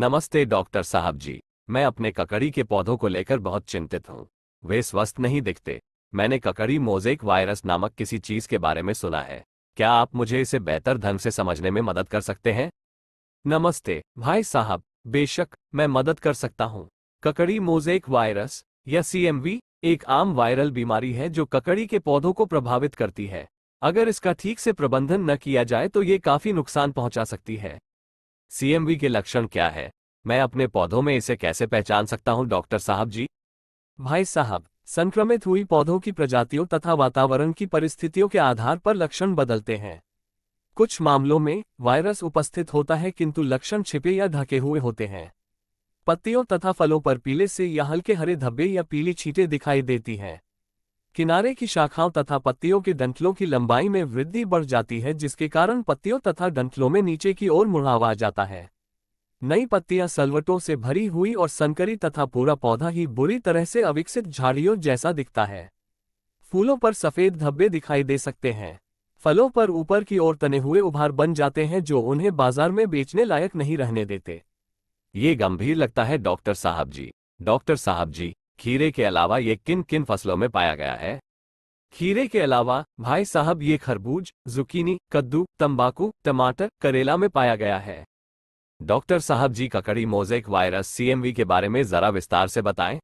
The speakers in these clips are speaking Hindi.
नमस्ते डॉक्टर साहब जी मैं अपने ककड़ी के पौधों को लेकर बहुत चिंतित हूँ वे स्वस्थ नहीं दिखते मैंने ककड़ी मोजेक वायरस नामक किसी चीज के बारे में सुना है क्या आप मुझे इसे बेहतर ढंग से समझने में मदद कर सकते हैं नमस्ते भाई साहब बेशक मैं मदद कर सकता हूँ ककड़ी मोजेक वायरस या सीएमवी एक आम वायरल बीमारी है जो ककड़ी के पौधों को प्रभावित करती है अगर इसका ठीक से प्रबंधन न किया जाए तो ये काफी नुकसान पहुंचा सकती है सीएमवी के लक्षण क्या है मैं अपने पौधों में इसे कैसे पहचान सकता हूँ डॉक्टर साहब जी भाई साहब संक्रमित हुई पौधों की प्रजातियों तथा वातावरण की परिस्थितियों के आधार पर लक्षण बदलते हैं कुछ मामलों में वायरस उपस्थित होता है किंतु लक्षण छिपे या ढके हुए होते हैं पत्तियों तथा फलों पर पीले से या हल्के हरे धब्बे या पीली छींटे दिखाई देती हैं किनारे की शाखाओं तथा पत्तियों के डंठलों की लंबाई में वृद्धि बढ़ जाती है जिसके कारण पत्तियों तथा डंठलों में नीचे की ओर मुड़ावा जाता है नई पत्तियां सलवटों से भरी हुई और संकरी तथा पूरा पौधा ही बुरी तरह से अविकसित झाड़ियों जैसा दिखता है फूलों पर सफेद धब्बे दिखाई दे सकते हैं फलों पर ऊपर की ओर तने हुए उभार बन जाते हैं जो उन्हें बाजार में बेचने लायक नहीं रहने देते ये गंभीर लगता है डॉक्टर साहब जी डॉक्टर साहब जी खीरे के अलावा ये किन किन फसलों में पाया गया है खीरे के अलावा भाई साहब ये खरबूज जुकीनी कद्दू तंबाकू टमाटर करेला में पाया गया है डॉक्टर साहब जी ककड़ी मोजेक वायरस सीएमवी के बारे में जरा विस्तार से बताएं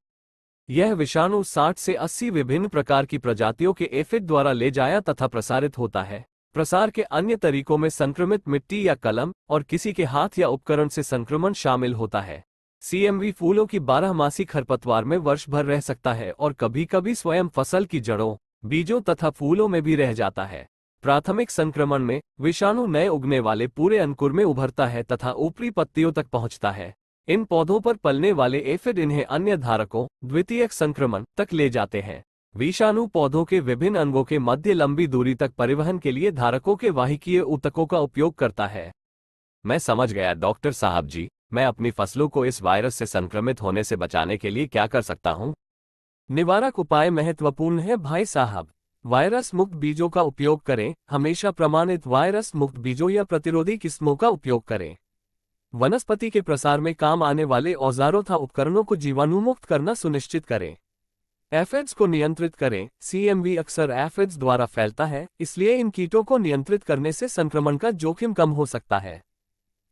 यह विषाणु 60 से 80 विभिन्न प्रकार की प्रजातियों के एफिड द्वारा ले जाया तथा प्रसारित होता है प्रसार के अन्य तरीकों में संक्रमित मिट्टी या कलम और किसी के हाथ या उपकरण से संक्रमण शामिल होता है सीएमवी फूलों की बारहमासी खरपतवार में वर्ष भर रह सकता है और कभी कभी स्वयं फसल की जड़ों बीजों तथा फूलों में भी रह जाता है प्राथमिक संक्रमण में विषाणु नए उगने वाले पूरे अंकुर में उभरता है तथा ऊपरी पत्तियों तक पहुंचता है इन पौधों पर पलने वाले एफिड इन्हें अन्य धारकों द्वितीयक संक्रमण तक ले जाते हैं विषाणु पौधों के विभिन्न अंगों के मध्य लंबी दूरी तक परिवहन के लिए धारकों के वाहिकीय ऊतकों का उपयोग करता है मैं समझ गया डॉक्टर साहब जी मैं अपनी फसलों को इस वायरस से संक्रमित होने से बचाने के लिए क्या कर सकता हूँ निवारक उपाय महत्वपूर्ण है भाई साहब वायरस मुक्त बीजों का उपयोग करें हमेशा प्रमाणित वायरस मुक्त बीजों या प्रतिरोधी किस्मों का उपयोग करें वनस्पति के प्रसार में काम आने वाले औजारों तथा उपकरणों को जीवाणुमुक्त करना सुनिश्चित करें एफेड्स को नियंत्रित करें सीएमवी अक्सर एफेड्स द्वारा फैलता है इसलिए इन कीटों को नियंत्रित करने से संक्रमण का जोखिम कम हो सकता है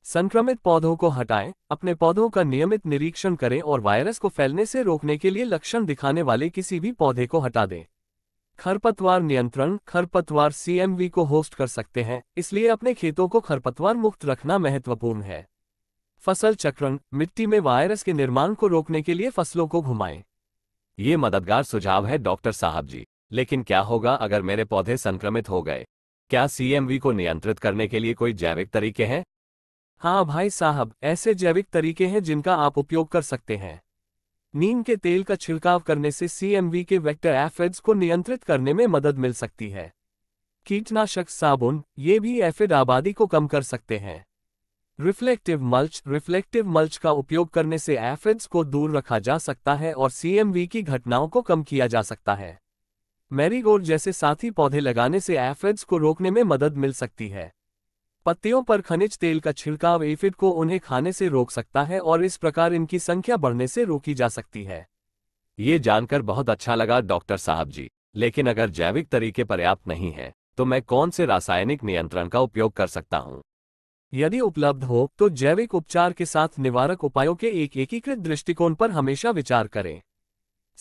संक्रमित पौधों को हटाएं, अपने पौधों का नियमित निरीक्षण करें और वायरस को फैलने से रोकने के लिए लक्षण दिखाने वाले किसी भी पौधे को हटा दें खरपतवार नियंत्रण खरपतवार सीएमवी को होस्ट कर सकते हैं इसलिए अपने खेतों को खरपतवार मुक्त रखना महत्वपूर्ण है फसल चक्रण मिट्टी में वायरस के निर्माण को रोकने के लिए फसलों को घुमाएं ये मददगार सुझाव है डॉक्टर साहब जी लेकिन क्या होगा अगर मेरे पौधे संक्रमित हो गए क्या सीएमवी को नियंत्रित करने के लिए कोई जैविक तरीके हैं हाँ भाई साहब ऐसे जैविक तरीके हैं जिनका आप उपयोग कर सकते हैं नीम के तेल का छिड़काव करने से सी के वेक्टर एफिड्स को नियंत्रित करने में मदद मिल सकती है कीटनाशक साबुन ये भी एफिड आबादी को कम कर सकते हैं रिफ्लेक्टिव मल्च रिफ्लेक्टिव मल्च का उपयोग करने से एफिड्स को दूर रखा जा सकता है और सी की घटनाओं को कम किया जा सकता है मैरीगोल्ड जैसे साथी पौधे लगाने से एफिड्स को रोकने में मदद मिल सकती है पत्तियों पर खनिज तेल का छिड़काव एफिड को उन्हें खाने से रोक सकता है और इस प्रकार इनकी संख्या बढ़ने से रोकी जा सकती है ये जानकर बहुत अच्छा लगा डॉक्टर साहब जी लेकिन अगर जैविक तरीके पर्याप्त नहीं है तो मैं कौन से रासायनिक नियंत्रण का उपयोग कर सकता हूँ यदि उपलब्ध हो तो जैविक उपचार के साथ निवारक उपायों के एक एकीकृत दृष्टिकोण पर हमेशा विचार करें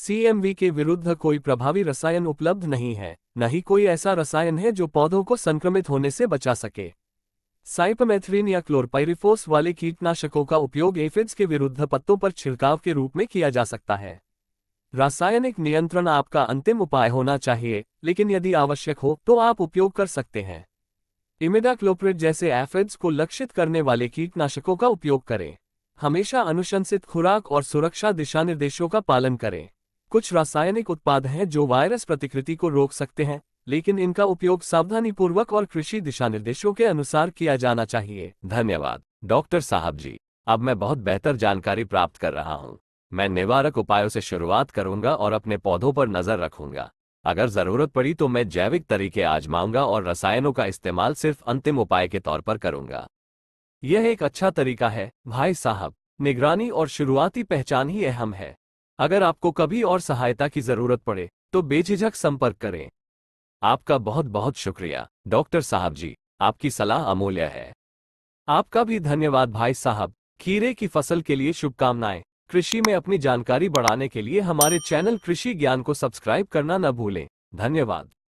सीएमवी के विरुद्ध कोई प्रभावी रसायन उपलब्ध नहीं है न ही कोई ऐसा रसायन है जो पौधों को संक्रमित होने से बचा सके साइपमेथ्रीन या क्लोरपाइरिफोस वाले कीटनाशकों का उपयोग एफिड्स के विरुद्ध पत्तों पर छिड़काव के रूप में किया जा सकता है रासायनिक नियंत्रण आपका अंतिम उपाय होना चाहिए लेकिन यदि आवश्यक हो तो आप उपयोग कर सकते हैं इमिडाक्लोप्रिड जैसे एफिड्स को लक्षित करने वाले कीटनाशकों का उपयोग करें हमेशा अनुशंसित खुराक और सुरक्षा दिशानिर्देशों का पालन करें कुछ रासायनिक उत्पाद हैं जो वायरस प्रतिकृति को रोक सकते हैं लेकिन इनका उपयोग सावधानीपूर्वक और कृषि दिशा निर्देशों के अनुसार किया जाना चाहिए धन्यवाद डॉक्टर साहब जी अब मैं बहुत बेहतर जानकारी प्राप्त कर रहा हूँ मैं निवारक उपायों से शुरुआत करूंगा और अपने पौधों पर नजर रखूंगा अगर जरूरत पड़ी तो मैं जैविक तरीके आजमाऊंगा और रसायनों का इस्तेमाल सिर्फ अंतिम उपाय के तौर पर करूंगा यह एक अच्छा तरीका है भाई साहब निगरानी और शुरुआती पहचान ही अहम है अगर आपको कभी और सहायता की जरूरत पड़े तो बेझिझक संपर्क करें आपका बहुत बहुत शुक्रिया डॉक्टर साहब जी आपकी सलाह अमूल्य है आपका भी धन्यवाद भाई साहब खीरे की फसल के लिए शुभकामनाएं कृषि में अपनी जानकारी बढ़ाने के लिए हमारे चैनल कृषि ज्ञान को सब्सक्राइब करना न भूलें धन्यवाद